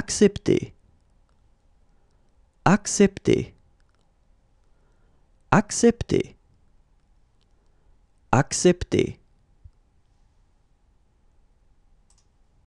accepter, accepter, accepter, accepter.